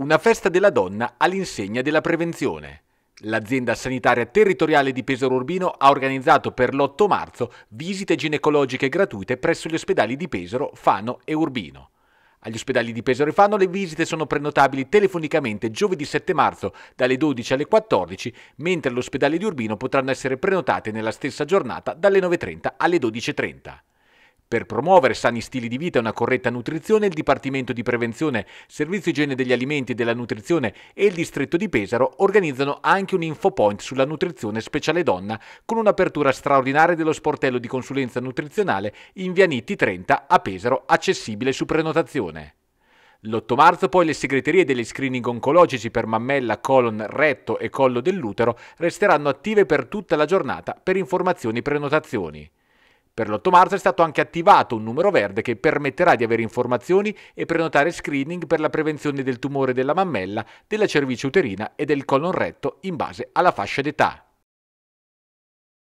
una festa della donna all'insegna della prevenzione. L'azienda sanitaria territoriale di Pesaro Urbino ha organizzato per l'8 marzo visite ginecologiche gratuite presso gli ospedali di Pesaro, Fano e Urbino. Agli ospedali di Pesaro e Fano le visite sono prenotabili telefonicamente giovedì 7 marzo dalle 12 alle 14, mentre all'ospedale di Urbino potranno essere prenotate nella stessa giornata dalle 9.30 alle 12.30. Per promuovere sani stili di vita e una corretta nutrizione, il Dipartimento di Prevenzione, Servizio Igiene degli Alimenti e della Nutrizione e il Distretto di Pesaro organizzano anche un infopoint sulla nutrizione speciale donna con un'apertura straordinaria dello sportello di consulenza nutrizionale in via Nitti 30 a Pesaro, accessibile su prenotazione. L'8 marzo poi le segreterie degli screening oncologici per mammella, colon, retto e collo dell'utero resteranno attive per tutta la giornata per informazioni e prenotazioni. Per l'8 marzo è stato anche attivato un numero verde che permetterà di avere informazioni e prenotare screening per la prevenzione del tumore della mammella, della cervice uterina e del colon retto in base alla fascia d'età.